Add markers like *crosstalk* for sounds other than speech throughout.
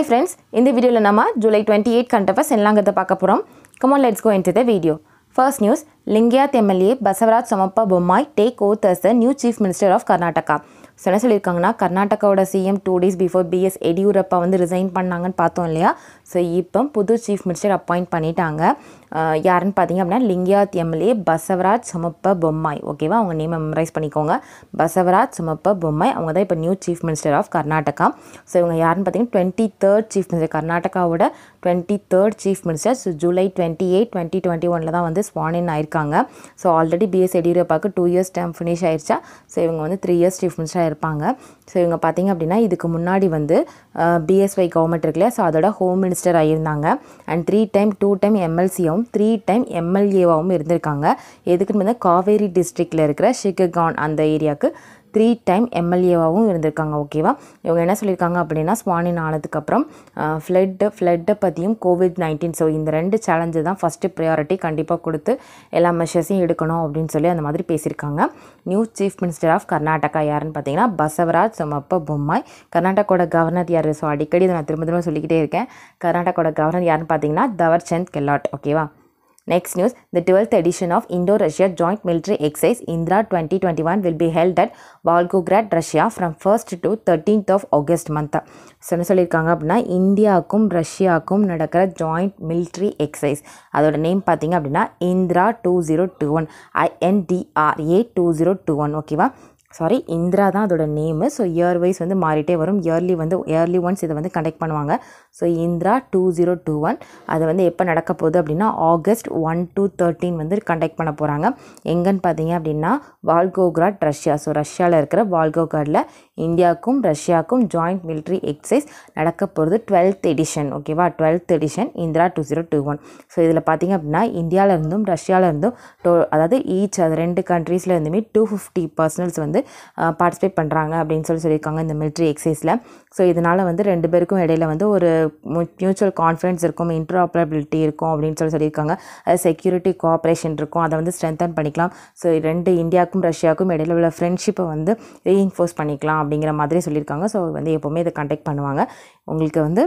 Hey friends இந்த வீடியோவில் நம்ம ஜூலை டுவெண்ட்டி எயிட் கண்டபஸ் என்னலாங்கிறத பார்க்க போகிறோம் come on let's go into the video first news Lingayat MLA Basavaraj Somappa Bommai take oath as the new chief minister of Karnataka so என்ன சொல்லியிருக்காங்கன்னா கர்நாடகாவோட CM two days before BS Yediyurappa வந்து ரிசைன் பண்ணாங்கன்னு பார்த்தோம் இல்லையா ஸோ இப்போ புது சீஃப் மினிஸ்டர் அப்பாயிண்ட் பண்ணிட்டாங்க யாருன்னு பார்த்தீங்க அப்படின்னா லிங்கியாத் எம்எல்ஏ பசவராஜ் சுமப்ப பொம்மாய் ஓகேவா அவங்க நேம் மெமரைஸ் பண்ணிக்கோங்க பசவராஜ் சுமப்ப பொம்மாய் அவங்க தான் இப்போ new chief minister of Karnataka so இவங்க யாருன்னு பார்த்தீங்கன்னா டுவெண்ட்டி தேர்ட் சீஃப் மினிஸ்டர் கர்நாடகாவோட twenty third chief minister so July twenty eight twenty twenty ஒனில் தான் வந்து ஸ்வானின் ஆயிருக்காங்க ஸோ ஆல்ரெடி பிஎஸ் எடியூரப்பாவுக்கு டூ இயர்ஸ் டேம் ஃபினிஷ் ஆயிடுச்சா ஸோ இவங்க வந்து த்ரீ இயர்ஸ் சீஃப் மினிஸ்டராக இருப்பாங்க ஸோ இவங்க பார்த்தீங்க அப்படின்னா இதுக்கு முன்னாடி வந்து பிஎஸ்ஒய் கவர்மெண்ட் இருக்குல்ல ஸோ அதோட ஹோம் மினிஸ்டர் ஆகியிருந்தாங்க and three time two time எம்எல்சியாகவும் த்ரீ டைம் எம்எல்ஏவாகவும் இருந்திருக்காங்க எதுக்குன்னு பார்த்தா காவேரி டிஸ்ட்ரிக்டில் இருக்கிற ஷிகான் அந்த ஏரியாவுக்கு த்ரீ டைம் எம்எல்ஏவாகவும் இருந்திருக்காங்க ஓகேவா இவங்க என்ன சொல்லியிருக்காங்க அப்படின்னா ஸ்வானின் ஆனதுக்கு அப்புறம் ஃப்ளட்டு ஃப்ளட்டை பற்றியும் கோவிட் நைன்டீன் ஸோ இந்த ரெண்டு சேலஞ்சு தான் ஃபஸ்ட்டு ப்ரையாரிட்டி கண்டிப்பாக கொடுத்து எல்லா மெஷர்ஸையும் எடுக்கணும் அப்படின்னு சொல்லி அந்த மாதிரி பேசியிருக்காங்க new chief minister of Karnataka யாருன்னு பார்த்தீங்கன்னா பசவராஜ் சொமப்ப பொம்மாய் கர்நாடகோட கவர்னர் யார் ஸோ அடிக்கடி இதை நான் திரும்ப திரும்ப சொல்லிக்கிட்டே இருக்கேன் கர்நாடகோட கவர்னர் யாருன்னு பார்த்தீங்கன்னா தவர்சந்த் கெல்லாட் ஓகேவா Next news, the 12th edition of Indo-Russia Joint Military Exercise Indra 2021 will be held at Volgograd, Russia from 1st to 13th of August month. So என்ன சொல்லியிருக்காங்க அப்படின்னா இந்தியாவுக்கும் ரஷ்யாவுக்கும் நடக்கிற ஜாயிண்ட் மிலிட்ரி எக்ஸசைஸ் அதோட நேம் பார்த்தீங்க அப்படின்னா Indra two zero two one INDRA two zero two one ஓகேவா சாரி இந்திரா தான் அதோட நேமு ஸோ இயர் வைஸ் வந்து மாறிட்டே வரும் இயர்லி வந்து இயர்லி ஒன்ஸ் இதை வந்து கண்டெக்ட் பண்ணுவாங்க so Indra two zero two one அது வந்து எப்போ நடக்க போகுது அப்படின்னா ஆகஸ்ட் ஒன் டூ தேர்ட்டீன் வந்து கண்டெக்ட் பண்ண போகிறாங்க எங்கன்னு பார்த்தீங்க அப்படின்னா வால்கோக்ராட் ரஷ்யா ஸோ ரஷ்யாவில் இருக்கிற வால்கோக்ராடில் இந்தியாவுக்கும் ரஷ்யாவுக்கும் ஜாயிண்ட் மிலிட்ரி எக்ஸசைஸ் நடக்க போகிறது டுவெல்த் எடிஷன் ஓகேவா twelfth edition Indra two zero two one so இதில் பார்த்தீங்க அப்படின்னா இந்தியாவிலேருந்தும் ரஷ்யாவிலேருந்தும் டோ அதாவது ஈச் அது ரெண்டு கண்ட்ரீஸ்லேருந்துமே டூ ஃபிஃப்டி பர்சனல்ஸ் வந்து பார்ட்டிசிபேட் பண்ணுறாங்க அப்படின்னு சொல்லி சொல்லியிருக்காங்க இந்த மிலிட்ரி எக்ஸைஸில் ஸோ இதனால் வந்து ரெண்டு பேருக்கும் இடையில வந்து ஒரு மியூச்சுவல் கான்ஃபிடன்ஸ் இருக்கும் இன்ட்ராபரபிலிட்டி இருக்கும் அப்படின்னு சொல்லி சொல்லியிருக்காங்க அது செக்யூரிட்டி கோஆப்ரேஷன் இருக்கும் அதை வந்து ஸ்ட்ரென்தன் பண்ணிக்கலாம் ஸோ ரெண்டு இந்தியாவுக்கும் ரஷ்யாவுக்கும் இடையில உள்ள ஃப்ரெண்ட்ஷிப்பை வந்து ரீஇன்ஃபோர்ஸ் பண்ணிக்கலாம் அப்படிங்கிற மாதிரி சொல்லியிருக்காங்க ஸோ வந்து எப்போவுமே இதை கண்டெக்ட் பண்ணுவாங்க உங்களுக்கு வந்து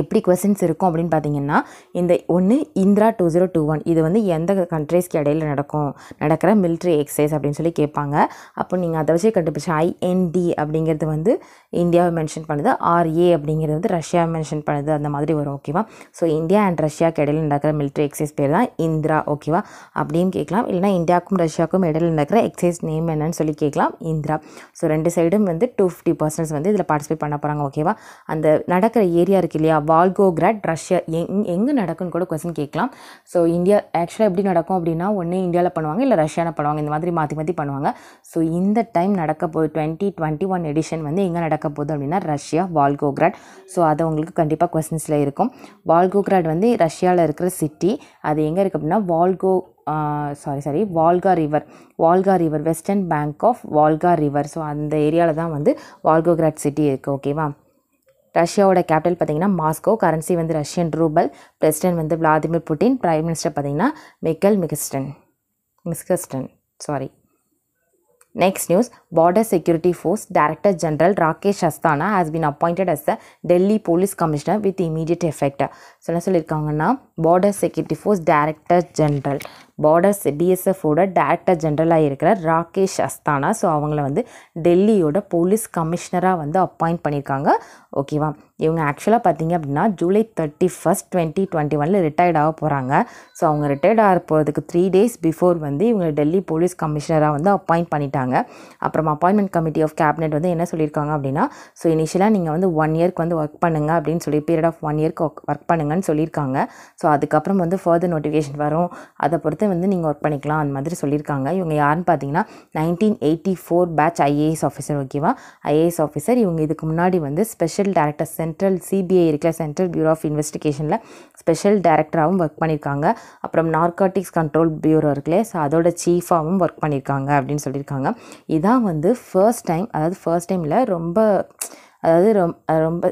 எப்படி கொஸ்டின்ஸ் இருக்கும் அப்படின்னு பார்த்தீங்கன்னா இந்த ஒன்று Indra two zero two one இது வந்து எந்த கண்ட்ரீஸ்க்கு இடையில் நடக்கும் நடக்கிற மிலிட்ரி எக்ஸசைஸ் அப்படின்னு சொல்லி கேட்பாங்க அப்போ நீங்கள் அதை வச்சு கண்டுபிடிச்ச ஐஎன்டி அப்படிங்கிறது வந்து இந்தியாவை மென்ஷன் பண்ணுது ஆர்ஏ அப்படிங்கிறது வந்து ரஷ்யாவை மென்ஷன் பண்ணுது அந்த மாதிரி வரும் ஓகேவா ஸோ இந்தியா அண்ட் ரஷ்யாவுக்கு இடையில் நடக்கிற மிலிட்ரி எக்ஸைஸ் பேர் தான் இந்திரா ஓகேவா அப்படின்னு கேட்கலாம் இல்லைனா இந்தியாவுக்கும் ரஷ்யாவுக்கும் இடையில் நடக்கிற எக்ஸைஸ் நேம் என்னன்னு சொல்லி கேட்கலாம் இந்திரா ஸோ ரெண்டு சைடும் வந்து டூ ஃபிஃப்டி பர்சன்ஸ் வந்து இதில் பார்ட்டிசிபேட் பண்ண போகிறாங்க ஓகேவா அந்த நடக்கிற ஏரியா இருக்குது இல்லையா கிராட் ரஷ்யா எங் எங்கே நடக்குன்னு கூட கொஸ்டின் கேட்கலாம் ஸோ இந்தியா ஆக்சுவலாக எப்படி நடக்கும் அப்படின்னா ஒன்று இந்தியாவில் பண்ணுவாங்க இல்லை ரஷ்யாவில் பண்ணுவாங்க இந்த மாதிரி மாற்றி மாற்றி பண்ணுவாங்க ஸோ இந்த டைம் நடக்க போது டுவெண்ட்டி டுவெண்ட்டி ஒன் எடிஷன் வந்து எங்கே நடக்க நடக்க போகுது அப்படின்னா ரஷ்யா வால்கோக்ராட் ஸோ அது உங்களுக்கு கண்டிப்பாக கொஸ்டின்ஸில் இருக்கும் வால்கோக்ராட் வந்து ரஷ்யாவில் இருக்கிற சிட்டி அது எங்கே இருக்குது அப்படின்னா Volgo sorry sorry Volga river Volga river western bank of Volga river so அந்த ஏரியாவில் தான் வந்து வால்கோக்ராட் சிட்டி இருக்குது ஓகேவா ரஷ்யாவோட கேபிட்டல் பார்த்திங்கன்னா மாஸ்கோ கரன்சி வந்து ரஷ்யன் ரூபல் பிரசிடென்ட் வந்து விளாடிமிர் புட்டின் பிரைம் மினிஸ்டர் பார்த்திங்கன்னா மிக்கல் மிகஸ்டன் Mishustin sorry Next news, Border Security Force Director General Rakesh Asthana has been appointed as the Delhi Police Commissioner with immediate effect. So என்ன சொல்லியிருக்காங்கன்னா border security force director general borders பிஎஸ்எஃபோட director ஜென்ரலாக இருக்கிற Rakesh Asthana so அவங்கள வந்து டெல்லியோட police கமிஷனராக வந்து appoint பண்ணியிருக்காங்க ஓகேவா இவங்க ஆக்சுவலாக பார்த்தீங்க அப்படின்னா July thirty first twenty twenty ஒனில் ரிட்டையர்ட் ஆக போகிறாங்க ஸோ அவங்க ரிட்டையர்ட் ஆக போகிறதுக்கு த்ரீ டேஸ் பிஃபோர் வந்து இவங்க டெல்லி போலீஸ் கமிஷனராக வந்து அப்பாயிண்ட் பண்ணிட்டாங்க அப்புறம் அப்பாயின்மெண்ட் கமிட்டி ஆஃப் கேபினெட் வந்து என்ன சொல்லியிருக்காங்க அப்படின்னா ஸோ இனிஷியலாக நீங்கள் வந்து ஒன் இயர்க்கு வந்து ஒர்க் பண்ணுங்கள் அப்படின்னு சொல்லி பீரியட் ஆஃப் ஒன் இயர்க்கு ஒர்க் பண்ணுங்கன்னு சொல்லியிருக்காங்க ஸோ அதுக்கப்புறம் வந்து ஃபர்தர் நோட்டிஃபிகேஷன் வரும் அதை பொறுத்து எடுத்து வந்து நீங்கள் ஒர்க் பண்ணிக்கலாம் அந்த மாதிரி சொல்லியிருக்காங்க இவங்க யாருன்னு பார்த்தீங்கன்னா nineteen eighty four batch IAS officer ஓகேவா ஐஏஎஸ் ஆஃபீஸர் இவங்க இதுக்கு முன்னாடி வந்து ஸ்பெஷல் டேரக்டர் சென்ட்ரல் சிபிஐ இருக்கிற சென்ட்ரல் பியூரோ ஆஃப் இன்வெஸ்டிகேஷனில் ஸ்பெஷல் டேரக்டராகவும் ஒர்க் பண்ணியிருக்காங்க அப்புறம் நார்காட்டிக்ஸ் கண்ட்ரோல் பியூரோ இருக்குல்ல ஸோ அதோட சீஃபாகவும் ஒர்க் பண்ணியிருக்காங்க அப்படின்னு சொல்லியிருக்காங்க இதான் வந்து ஃபர்ஸ்ட் டைம் அதாவது ஃபர்ஸ்ட் டைமில் ரொம்ப அதாவது ரொம் ரொம்ப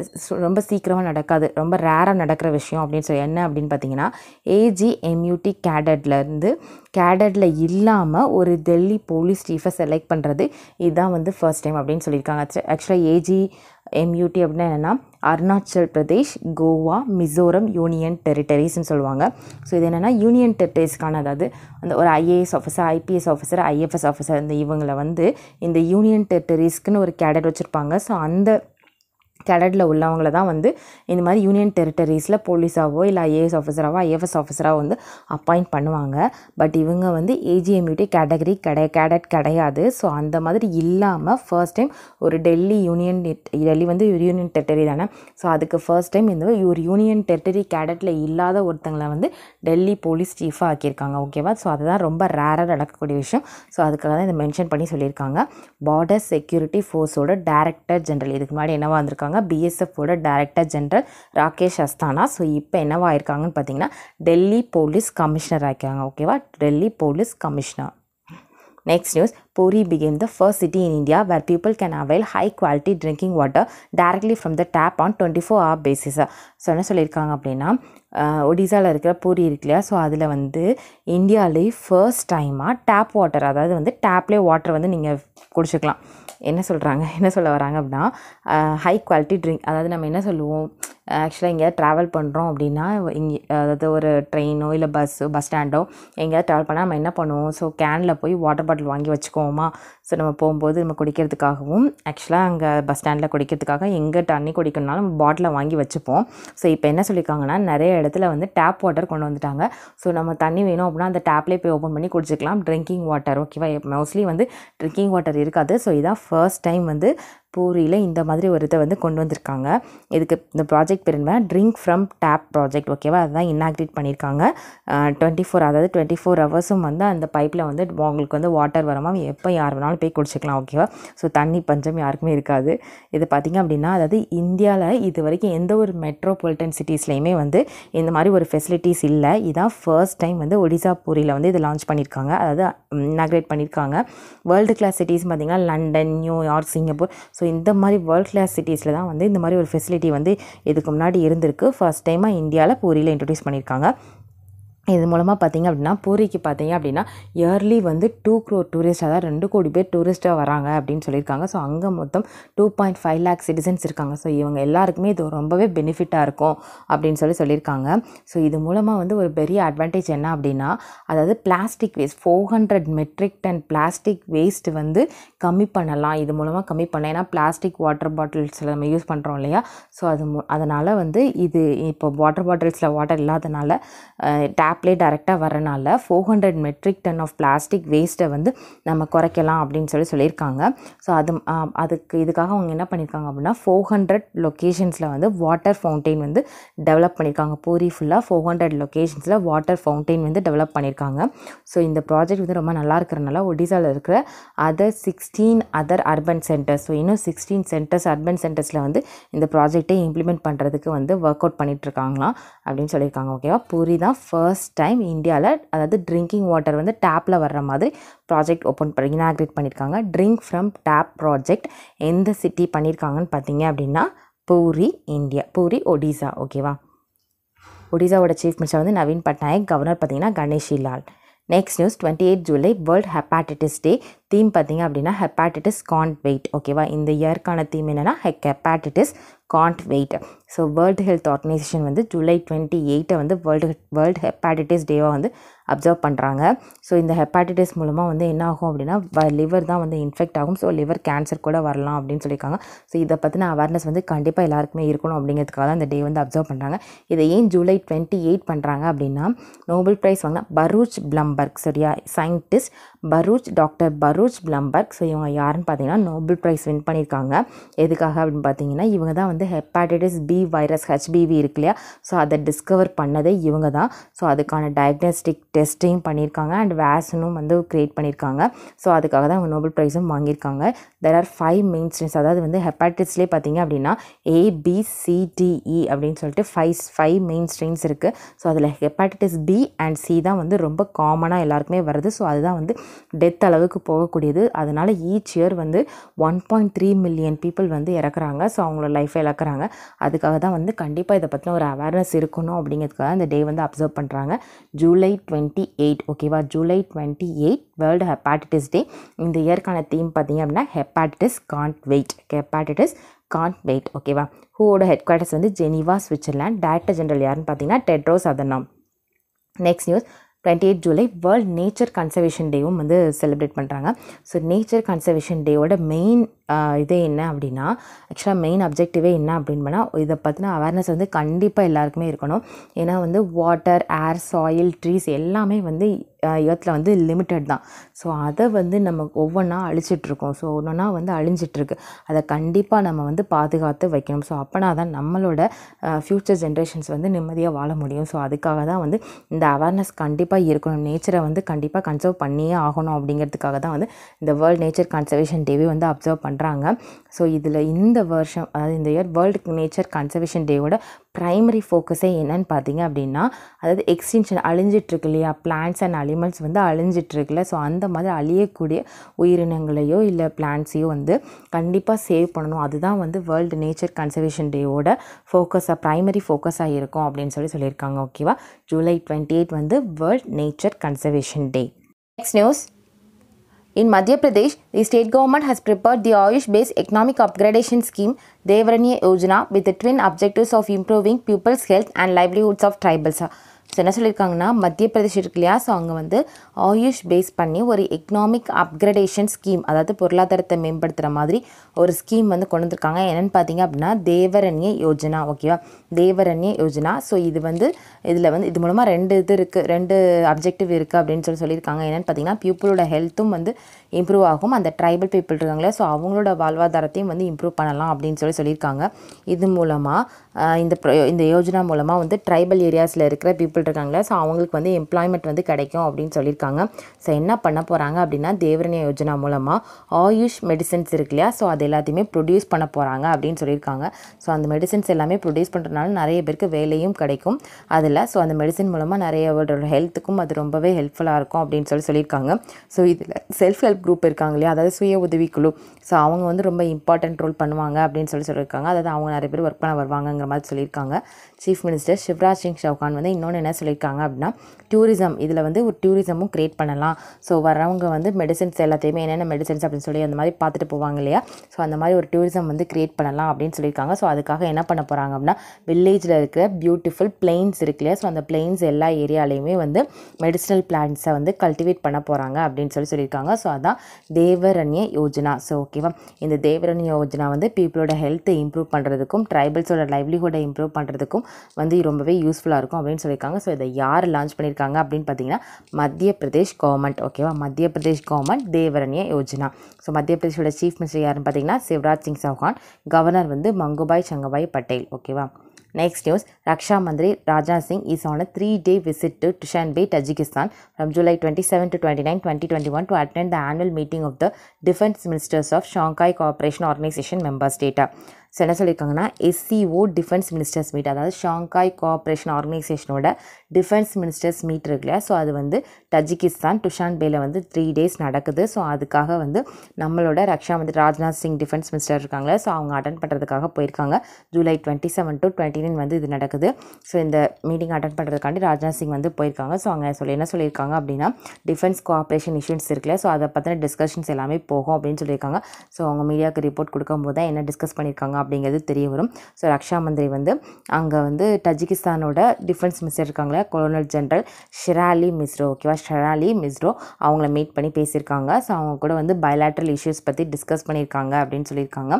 ரொம்ப சீக்கிரமாக நடக்காது ரொம்ப ரேராக நடக்கிற விஷயம் அப்படின்னு சொல்லி என்ன அப்படின்னு பார்த்தீங்கன்னா ஏஜிஎம்யூடி கேடட்லேருந்து கேடட்டில் இல்லாமல் ஒரு டெல்லி போலீஸ் சீஃபை செலக்ட் பண்ணுறது இதுதான் வந்து ஃபர்ஸ்ட் டைம் அப்படின்னு சொல்லியிருக்காங்க ஆக்சுவலாக ஏஜி எம்யூடி அப்படின்னா என்னென்னா அருணாச்சல் பிரதேஷ் கோவா மிசோரம் யூனியன் டெரிட்டரிஸ்ன்னு சொல்லுவாங்க ஸோ இது என்னென்னா யூனியன் டெரிட்டரிஸ்க்கான அதாவது அந்த ஒரு IAS officer IPS officer IFS officer இந்த இவங்களை வந்து இந்த யூனியன் டெரிட்டரிஸ்க்குன்னு ஒரு கேடட் வச்சுருப்பாங்க ஸோ அந்த கேடட்டில் உள்ளவங்கள தான் வந்து இந்த மாதிரி யூனியன் டெரிட்டரிஸில் போலீஸாவோ இல்லை ஐஏஎஸ் ஆஃபீஸராகவோ ஐஎஃப்எஸ் ஆஃபீஸராக வந்து அப்பாயிண்ட் பண்ணுவாங்க பட் இவங்க வந்து ஏஜிஎம்யூடி கேட்டகரி கிடை கேடட் கிடையாது ஸோ அந்த மாதிரி இல்லாமல் ஃபர்ஸ்ட் டைம் ஒரு டெல்லி யூனியன் டெல்லி வந்து ஒரு யூனியன் டெரிட்டரி தானே ஸோ அதுக்கு ஃபர்ஸ்ட் டைம் இந்த ஒரு யூனியன் டெரிட்டரி கேடட்டில் இல்லாத ஒருத்தங்களை வந்து டெல்லி போலீஸ் சீஃபாக ஆக்கியிருக்காங்க ஓகேவா ஸோ அதுதான் ரொம்ப ரேராக நடக்கக்கூடிய விஷயம் ஸோ அதுக்காக தான் இதை மென்ஷன் பண்ணி சொல்லியிருக்காங்க பார்டர் செக்யூரிட்டி ஃபோர்ஸோட டேரக்டர் ஜென்ரல் இதுக்கு முன்னாடி என்னவாக இருந்திருக்காங்க இருக்காங்க பிஎஸ்எஃபோட director general Rakesh Asthana so இப்போ என்னவாயிருக்காங்கன்னு பார்த்தீங்கன்னா டெல்லி போலீஸ் கமிஷனர் ஆகிருக்காங்க ஓகேவா Delhi police commissioner next news became the first city in India where people can avail high quality drinking water directly from the tap on twenty four hour பேசிஸாக so என்ன சொல்லியிருக்காங்க அப்படின்னா ஒடிசாவில் இருக்கிற பூரி இருக்கு இல்லையா ஸோ அதில் வந்து இந்தியாவிலேயே ஃபர்ஸ்ட் டைமாக டேப் வாட்டர் அதாவது வந்து டேப்லேயே வாட்டர் வந்து நீங்கள் குடிச்சிக்கலாம் என்ன சொல்கிறாங்க *laughs* என்ன சொல்ல வராங்க அப்படின்னா ஹை குவாலிட்டி ட்ரிங்க் அதாவது நம்ம என்ன சொல்லுவோம் ஆக்சுவலாக எங்கேயாவது ட்ராவல் பண்ணுறோம் அப்படின்னா இங்கே அதாவது ஒரு ட்ரெயினோ இல்லை பஸ்ஸோ பஸ் ஸ்டாண்டோ எங்கேயாவது ட்ராவல் பண்ணால் நம்ம என்ன பண்ணுவோம் ஸோ கேனில் போய் வாட்டர் பாட்டில் வாங்கி வச்சுக்கோமா ஸோ நம்ம போகும்போது நம்ம குடிக்கிறதுக்காகவும் ஆக்சுவலாக அங்கே பஸ் ஸ்டாண்டில் குடிக்கிறதுக்காக எங்கே தண்ணி குடிக்கணும்னாலும் நம்ம பாட்டிலை வாங்கி வச்சுப்போம் ஸோ இப்போ என்ன சொல்லியிருக்காங்கன்னா நிறைய இடத்துல வந்து டேப் வாட்டர் கொண்டு வந்துட்டாங்க ஸோ நம்ம தண்ணி வேணும் அப்படின்னா அந்த டேப்லேயே போய் ஓப்பன் பண்ணி குடிச்சிக்கலாம் ட்ரிங்கிங் வாட்டர் ஓகேவா மோஸ்ட்லி வந்து ட்ரிங்கிங் வாட்டர் இருக்காது ஸோ இதான் ஃபர்ஸ்ட் டைம் வந்து பூரியில் இந்த மாதிரி ஒரு இதை வந்து கொண்டு வந்திருக்காங்க இதுக்கு இந்த ப்ராஜெக்ட் பேர் என்ன ட்ரிங்க் ஃப்ரம் டேப் ப்ராஜெக்ட் ஓகேவா அதுதான் இன்னாக்ரேட் பண்ணியிருக்காங்க டுவெண்ட்டி ஃபோர் அதாவது டுவெண்ட்டி ஃபோர் ஹவர்ஸும் வந்து அந்த பைப்பில் வந்து உங்களுக்கு வந்து வாட்டர் வரமா எப்போ யார் வேணாலும் போய் குடிச்சிக்கலாம் ஓகேவா ஸோ தண்ணி பஞ்சம் யாருக்குமே இருக்காது இது பார்த்திங்க அப்படின்னா அதாவது இந்தியாவில் இது வரைக்கும் எந்த ஒரு மெட்ரோபாலிட்டன் சிட்டிஸ்லேயுமே வந்து இந்த மாதிரி ஒரு ஃபெசிலிட்டிஸ் இல்லை இதான் ஃபர்ஸ்ட் டைம் வந்து ஒடிசா பூரியில் வந்து இது லான்ச் பண்ணியிருக்காங்க அதாவது இன்னாக்ரேட் பண்ணியிருக்காங்க வேர்ல்டு கிளாஸ் சிட்டிஸ் பார்த்திங்கன்னா London New York Singapore so so இந்த மாதிரி வேர்ல்ட் கிளாஸ் சிட்டிஸில் தான் வந்து இந்த மாதிரி ஒரு ஃபெசிலிட்டி வந்து இதுக்கு முன்னாடி இருந்திருக்கு ஃபஸ்ட் டைமாக இந்தியாவில் பூரியில் இன்ட்ரடியூஸ் பண்ணியிருக்காங்க இது மூலமாக பார்த்திங்க அப்படின்னா பூரிக்கு பார்த்திங்க அப்படின்னா இயர்லி வந்து டூ க்ரோ டூரிஸ்ட் அதாவது ரெண்டு கோடி பேர் டூரிஸ்ட்டாக வராங்க அப்படின்னு சொல்லியிருக்காங்க ஸோ அங்கே மொத்தம் two point five lakh citizens இருக்காங்க ஸோ இவங்க எல்லாருக்குமே இது ரொம்பவே பெனிஃபிட்டாக இருக்கும் அப்படின்னு சொல்லி சொல்லியிருக்காங்க ஸோ இது மூலமாக வந்து ஒரு பெரிய அட்வான்டேஜ் என்ன அப்படின்னா அதாவது plastic waste four hundred metric ton plastic waste வந்து கம்மி பண்ணலாம் இது மூலமாக கம்மி பண்ணலாம் ஏன்னா பிளாஸ்டிக் வாட்டர் பாட்டில்ஸில் நம்ம யூஸ் பண்ணுறோம் இல்லையா ஸோ அது அதனால் வந்து இது இப்போ வாட்டர் பாட்டில்ஸில் வாட்டர் இல்லாதனால டேப் ஸ்கிராப்லேயே டைரெக்டாக வரனால four hundred metric ton of plastic வேஸ்ட்டை வந்து நம்ம குறைக்கலாம் அப்படின்னு சொல்லி சொல்லியிருக்காங்க ஸோ அது அதுக்கு இதுக்காக அவங்க என்ன பண்ணியிருக்காங்க அப்படின்னா ஃபோர் ஹண்ட்ரட் லொக்கேஷன்ஸில் வந்து வாட்டர் ஃபவுண்டெயின் வந்து டெவலப் பண்ணியிருக்காங்க பூரி ஃபுல்லாக ஃபோர் ஹண்ட்ரட் லொக்கேஷன்ஸில் வாட்டர் ஃபவுண்டெயின் வந்து டெவலப் பண்ணியிருக்காங்க ஸோ இந்த ப்ராஜெக்ட் வந்து ரொம்ப நல்லா இருக்கிறனால ஒடிசாவில் இருக்கிற other sixteen other urban centres so இன்னும் சிக்ஸ்டீன் சென்டர்ஸ் அர்பன் சென்டர்ஸில் வந்து இந்த ப்ராஜெக்டை இம்ப்ளிமெண்ட் பண்ணுறதுக்கு வந்து ஒர்க் அவுட் பண்ணிகிட்ருக்காங்களாம் அப்படின்னு சொல்லியிருக்காங்க ஓகேவா பூரி தான் ஃபர்ஸ்ட் ஃபஸ்ட் டைம் இந்தியாவில் அதாவது ட்ரிங்கிங் வாட்டர் வந்து டேப்பில் வர்ற மாதிரி ப்ராஜெக்ட் ஓப்பன் பண்ணி இனாக்ரேட் பண்ணியிருக்காங்க ட்ரிங்க் ஃப்ரம் டேப் ப்ராஜெக்ட் எந்த சிட்டி பண்ணியிருக்காங்கன்னு பார்த்தீங்க அப்படின்னா பூரி இந்தியா பூரி ஒடிசா ஓகேவா ஒடிசாவோட சீஃப் மினிஸ்டர் வந்து நவீன் பட்நாயக் கவர்னர் பார்த்தீங்கன்னா Ganeshi Lal next news twenty eight July world hepatitis day theme பார்த்தீங்க அப்படின்னா ஹெப்பாட்டிட்டிஸ் கான்ட் வெயிட் ஓகேவா இந்த இயர்க்கான தீம் என்னென்னா hepatitis can't wait so world health organisation வந்து ஜூலை டுவெண்ட்டி எயிட்டை வந்து வேர்ல்டு வேர்ல்டு ஹெப்பாட்டிட்டிஸ் டேவாக வந்து அப்சர்வ் பண்ணுறாங்க ஸோ இந்த ஹெப்பாட்டிட்டிஸ் மூலமாக வந்து என்ன ஆகும் அப்படின்னா லிவர் தான் வந்து இன்ஃபெக்ட் ஆகும் ஸோ லிவர் கேன்சர் கூட வரலாம் அப்படின்னு சொல்லியிருக்காங்க ஸோ இதை பற்றின அவேர்னஸ் வந்து கண்டிப்பாக எல்லாருக்குமே இருக்கணும் அப்படிங்கிறதுக்காக தான் இந்த டே வந்து அப்சர்வ் பண்ணுறாங்க இதை ஏன் ஜூலை டுவெண்ட்டி எயிட் பண்ணுறாங்க அப்படின்னா நோபல் ப்ரைஸ் வாங்கினா பரூச் பிளம்பர்க் சரியா சயின்டிஸ்ட் பரூச் டாக்டர் பரூச் சரோஜ் பிளம்பர்க் ஸோ இவங்க யாருன்னு பார்த்தீங்கன்னா நோபல் ப்ரைஸ் வின் பண்ணியிருக்காங்க எதுக்காக அப்படின்னு பார்த்தீங்கன்னா இவங்க தான் வந்து ஹெப்பாடைட்டிஸ் பி வைரஸ் ஹெச்பிவி இருக்கு இல்லையா ஸோ அதை டிஸ்கவர் பண்ணதே இவங்க தான் ஸோ அதுக்கான டயக்னாஸ்டிக் டெஸ்ட்டையும் பண்ணியிருக்காங்க அண்ட் வேக்சினும் வந்து க்ரியேட் பண்ணியிருக்காங்க ஸோ அதுக்காக தான் அவங்க நோபல் ப்ரைஸும் வாங்கியிருக்காங்க there are five main streams அதாவது வந்து ஹெப்பாட்டிஸ்லேயே பார்த்தீங்க அப்படின்னா ஏபிசிடிஇ e அப்படின்னு சொல்லிட்டு ஃபைவ் ஃபைவ் மெயின் ஸ்ட்ரீம்ஸ் இருக்குது ஸோ அதில் ஹெப்பாட்டிஸ் பி அண்ட் சி தான் வந்து ரொம்ப காமனாக எல்லாருக்குமே வருது ஸோ அதுதான் வந்து டெத் அளவுக்கு போக இருக்கக்கூடியது அதனால் ஈச் இயர் வந்து one point three million people வந்து இறக்குறாங்க ஸோ அவங்களோட லைஃப்பை இழக்கிறாங்க அதுக்காக தான் வந்து கண்டிப்பாக இதை பற்றின ஒரு அவேர்னஸ் இருக்கணும் அப்படிங்கிறதுக்காக இந்த டே வந்து அப்சர்வ் பண்ணுறாங்க ஜூலை டுவெண்ட்டி எயிட் ஓகேவா July twenty eight world hepatitis day இந்த இயற்கான தீம் பார்த்திங்க அப்படின்னா hepatitis can't wait hepatitis can't wait ஓகேவா ஹூவோட ஹெட் குவார்ட்டர்ஸ் வந்து ஜெனிவா ஸ்விட்சர்லாண்ட் டேரக்டர் ஜென்ரல் யாருன்னு பார்த்தீங்கன்னா Tedros Adhanom next news twenty eight July world nature conservation டேவும் வந்து செலிப்ரேட் பண்ணுறாங்க ஸோ நேச்சர் கன்சர்வேஷன் டேவோட மெயின் இதே என்ன அப்படின்னா ஆக்சுவலாக மெயின் அப்ஜெக்டிவே என்ன அப்படின்னு பண்ணால் இதை பற்றின அவேர்னஸ் வந்து கண்டிப்பாக எல்லாருக்குமே இருக்கணும் ஏன்னா வந்து வாட்டர் ஏர் சாயில் ட்ரீஸ் எல்லாமே வந்து ஏர்த்தில் வந்து லிமிட்டட் தான் ஸோ அதை வந்து நம்ம ஒவ்வொன்றா அழிச்சிட்ருக்கோம் ஸோ ஒன்றுனா வந்து அழிஞ்சிட்ருக்கு அதை கண்டிப்பாக நம்ம வந்து பாதுகாத்து வைக்கணும் ஸோ அப்போனா தான் நம்மளோட ஃப்யூச்சர் ஜென்ரேஷன்ஸ் வந்து நிம்மதியாக வாழ முடியும் ஸோ அதுக்காக தான் வந்து இந்த அவேர்னஸ் கண்டிப்பாக இருக்கணும் நேச்சரை வந்து கண்டிப்பாக கன்சர்வ் பண்ணியே ஆகணும் அப்படிங்கிறதுக்காக தான் வந்து இந்த வேர்ல்டு நேச்சர் கன்சர்வேஷன் டேவே வந்து அப்சர்வ் பண்ண பண்ணுறாங்க ஸோ இதில் இந்த வருஷம் அதாவது இந்த இயர் வேர்ல்டு நேச்சர் கன்சர்வேஷன் டேவோட ப்ரைமரி ஃபோக்கஸே என்னன்னு பார்த்தீங்க அப்படின்னா அதாவது எக்ஸ்டென்ஷன் அழிஞ்சிட்ருக்கு இல்லையா பிளான்ஸ் அண்ட் அனிமல்ஸ் வந்து அழிஞ்சிட்ருக்குல்ல ஸோ அந்த மாதிரி அழியக்கூடிய உயிரினங்களையோ இல்லை பிளான்ஸையோ வந்து கண்டிப்பாக சேவ் பண்ணணும் அதுதான் வந்து வேர்ல்டு நேச்சர் கன்சர்வேஷன் டேவோட ஃபோக்கஸாக ப்ரைமரி ஃபோக்கஸாக இருக்கும் அப்படின்னு சொல்லி சொல்லியிருக்காங்க ஓகேவா ஜூலை டுவெண்ட்டி எயிட் வந்து world nature conservation day next news In Madhya Pradesh, the state government has prepared the AYUSH-based Economic Upgradation Scheme Devraniya Yojana with the twin objectives of improving people's health and livelihoods of tribals. என்ன சொல்லியிருக்காங்கன்னா மத்திய பிரதேஷ் இருக்கு இல்லையா so அங்கே வந்து AYUSH base பண்ணி ஒரு economic upgradation scheme அதாவது பொருளாதாரத்தை மேம்படுத்துகிற மாதிரி ஒரு ஸ்கீம் வந்து கொண்டு வந்திருக்காங்க என்னென்னு பார்த்தீங்க அப்படின்னா தேவரண்ய யோஜனா ஓகேவா தேவரண்ய யோஜனா ஸோ இது வந்து இதில் வந்து இது மூலமாக ரெண்டு இது இருக்குது ரெண்டு அப்ஜெக்டிவ் இருக்குது அப்படின்னு சொல்லி சொல்லியிருக்காங்க என்னென்னு பார்த்தீங்கன்னா பீப்புளோட ஹெல்த்தும் வந்து இம்ப்ரூவ் ஆகும் அந்த ட்ரைபல் பீப்புள் இருக்காங்களே ஸோ அவங்களோட வாழ்வாதாரத்தையும் வந்து இம்ப்ரூவ் பண்ணலாம் அப்படின்னு சொல்லி சொல்லியிருக்காங்க இது மூலமாக இந்த இந்த யோஜனா மூலமாக வந்து ட்ரைபல் ஏரியாஸில் இருக்கிற பீப்புள் ஆட்கள் இருக்காங்களே ஸோ அவங்களுக்கு வந்து எம்ப்ளாய்மெண்ட் வந்து கிடைக்கும் அப்படின்னு சொல்லியிருக்காங்க ஸோ என்ன பண்ண போகிறாங்க அப்படின்னா தேவரணிய யோஜனா மூலமாக ஆயுஷ் மெடிசன்ஸ் இருக்கு இல்லையா ஸோ அது எல்லாத்தையுமே ப்ரொடியூஸ் பண்ண போகிறாங்க அப்படின்னு சொல்லியிருக்காங்க ஸோ அந்த மெடிசன்ஸ் எல்லாமே ப்ரொடியூஸ் பண்ணுறதுனால நிறைய பேருக்கு வேலையும் கிடைக்கும் அதில் ஸோ அந்த மெடிசன் மூலமாக அவரோட ஹெல்த்துக்கும் அது ரொம்பவே ஹெல்ப்ஃபுல்லாக இருக்கும் அப்படின்னு சொல்லி சொல்லியிருக்காங்க ஸோ இதில் செல்ஃப் ஹெல்ப் குரூப் இருக்காங்க இல்லையா அதாவது சுய உதவிக்குழு ஸோ அவங்க வந்து ரொம்ப இம்பார்ட்டன்ட் ரோல் பண்ணுவாங்க அப்படின்னு சொல்லி சொல்லியிருக்காங்க அதாவது அவங்க நிறைய பேர் ஒர்க் பண்ண வருவாங்கங்கிற மாதிரி சொல்லியிருக்காங்க சீஃப் மினிஸ்டர் சிவராஜ் சிங் சௌகான் வந்து இன்னொன்று என்ன என்ன சொல்லியிருக்காங்க அப்படின்னா டூரிசம் இதில் வந்து ஒரு டூரிசமும் க்ரியேட் பண்ணலாம் ஸோ வரவங்க வந்து மெடிசன்ஸ் எல்லாத்தையுமே என்னென்ன மெடிசன்ஸ் அப்படின்னு சொல்லி அந்த மாதிரி பார்த்துட்டு போவாங்க இல்லையா ஸோ அந்த மாதிரி ஒரு டூரிசம் வந்து க்ரியேட் பண்ணலாம் அப்படின்னு சொல்லியிருக்காங்க ஸோ அதுக்காக என்ன பண்ண போகிறாங்க அப்படின்னா வில்லேஜில் இருக்கிற பியூட்டிஃபுல் பிளெயின்ஸ் இருக்கு இல்லையா ஸோ அந்த பிளெயின்ஸ் எல்லா ஏரியாலையுமே வந்து மெடிசனல் பிளான்ஸை வந்து கல்டிவேட் பண்ண போகிறாங்க அப்படின்னு சொல்லி சொல்லியிருக்காங்க ஸோ அதான் தேவரண்ய யோஜனா ஸோ ஓகேவா இந்த தேவரண்ய யோஜனா வந்து பீப்புளோட ஹெல்த்தை இம்ப்ரூவ் பண்ணுறதுக்கும் ட்ரைபல்ஸோட லைவ்லிஹுட்டை இம்ப்ரூவ் பண்ணுறதுக்கும் வந்து ரொம்பவே யூஸ்ஃபுல்லாக இருக்கும் அப்படின்னு சொல்லியிருக்காங்க ஸோ இதை யார் லான்ச் பண்ணியிருக்காங்க அப்படின்னு பார்த்தீங்கன்னா மத்திய பிரதேஷ் கவர்மெண்ட் ஓகேவா மத்திய பிரதேஷ் கவர்மெண்ட் தேவரண்ய யோஜனா ஸோ மத்திய பிரதேஷோட சீஃப் மினிஸ்டர் யாருன்னு பார்த்தீங்கன்னா சிவராஜ் சிங் சௌஹான் கவர்னர் வந்து மங்குபாய் சங்கபாய் பட்டேல் ஓகேவா next news Raksha Mantri Rajnath Singh is on a three day visit to பே Tajikistan from July twenty seven to twenty nine twenty twenty one to attend the annual meeting of the defence ministers of Shanghai corporation organisation members data என்ன சொல்லியிருக்காங்கன்னா SCO defence ministers meet அதாவது Shanghai cooperation ஆர்கனைசேஷனோட defence ministers meet இருக்குல்ல so அது வந்து Tajikistan பேயில் வந்து three days நடக்குது so அதுக்காக வந்து நம்மளோட ரக்ஷா வந்து ராஜ்நாத் சிங் டிஃபென்ஸ் மினிஸ்டர் இருக்காங்களே ஸோ அவங்க அட்டன் பண்ணுறதுக்காக போயிருக்காங்க July twenty seven to twenty nine வந்து இது நடக்குது ஸோ இந்த மீட்டிங் அட்டன் பண்ணுறதுக்காண்டி ராஜ்நாத் சிங் வந்து போயிருக்காங்க ஸோ அவங்க சொல்லி என்ன சொல்லியிருக்காங்க அப்படின்னா டிஃபென்ஸ் கோஆப்ரேஷன் இஷ்யூன்ஸ் இருக்குல்ல ஸோ அதை பற்றின டிஸ்கஷன்ஸ் எல்லாமே போகும் அப்படின்னு சொல்லியிருக்காங்க ஸோ அவங்க மீடியாவுக்கு ரிப்போர்ட் கொடுக்கும்போது தான் என்ன டிஸ்கஸ் பண்ணியிருக்காங்க அப்படிங்கிறது தெரிய வரும் ஸோ ரக்ஷா மந்திரி வந்து அங்கே வந்து டஜிகிஸ்தானோட டிஃபென்ஸ் மினிஸ்டர் இருக்காங்களே கொலோனல் ஜென்ரல் ஷெராலி மிஸ்ரோ ஓகேவா ஷெராலி மிஸ்ரோ அவங்கள மீட் பண்ணி பேசியிருக்காங்க ஸோ அவங்க கூட வந்து பயலாட்ரல் இஷ்யூஸ் பற்றி டிஸ்கஸ் பண்ணியிருக்காங்க அப்படின்னு சொல்லியிருக்காங்க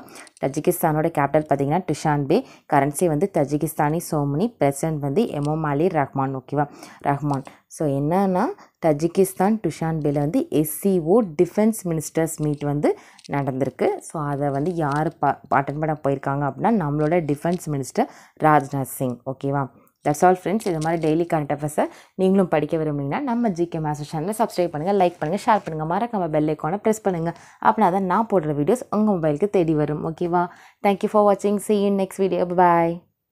டஜிகிஸ்தானோட கேபிட்டல் பார்த்திங்கன்னா பே கரன்சி வந்து தஜிகிஸ்தானி சோமனி பிரசிடென்ட் வந்து எமோமாலி ரஹ்மான் ஓகேவா ரஹ்மான் ஸோ என்னன்னா தஜிகிஸ்தான் டுஷான்பேல வந்து எஸ்சிஓ டிஃபென்ஸ் மினிஸ்டர்ஸ் மீட் வந்து நடந்திருக்கு ஸோ அதை வந்து யார் பா அட்டன் பண்ண போயிருக்காங்க அப்படின்னா நம்மளோட டிஃபென்ஸ் மினிஸ்டர் ராஜ்நாத் சிங் ஓகேவா தட்ஸ் ஆல் ஃப்ரெண்ட்ஸ் இது மாதிரி டெய்லி கரண்ட் அஃபேர்ஸை நீங்களும் படிக்க விரும்புனீங்கன்னா நம்ம ஜிகே மேஸ்டர் சேனலை சப்ஸ்கிரைப் பண்ணுங்கள் லைக் பண்ணுங்கள் ஷேர் பண்ணுங்கள் மறக்காம பெல் ஐக்கானை ப்ரெஸ் பண்ணுங்கள் அப்படின்னா தான் நான் போடுற வீடியோஸ் உங்கள் மொபைலுக்கு தேடி வரும் ஓகேவா தேங்க்யூ ஃபார் வாட்சிங் see in next video bye